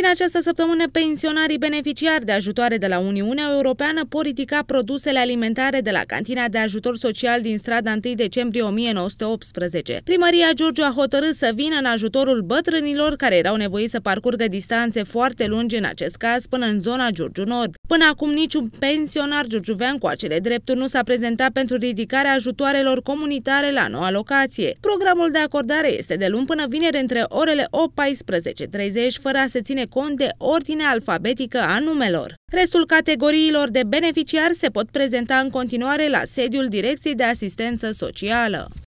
Din această săptămână, pensionarii beneficiari de ajutoare de la Uniunea Europeană pot ridica produsele alimentare de la cantina de ajutor social din strada 1 decembrie 1918. Primăria Giurgiu a hotărât să vină în ajutorul bătrânilor care erau nevoiți să parcurgă distanțe foarte lungi, în acest caz până în zona Giurgiu Nord. Până acum niciun pensionar giurgiuvean cu acele drepturi nu s-a prezentat pentru ridicarea ajutoarelor comunitare la noua locație. Programul de acordare este de luni până vineri între orele 8.14.30, fără a se ține cont de ordinea alfabetică a numelor. Restul categoriilor de beneficiari se pot prezenta în continuare la sediul Direcției de Asistență Socială.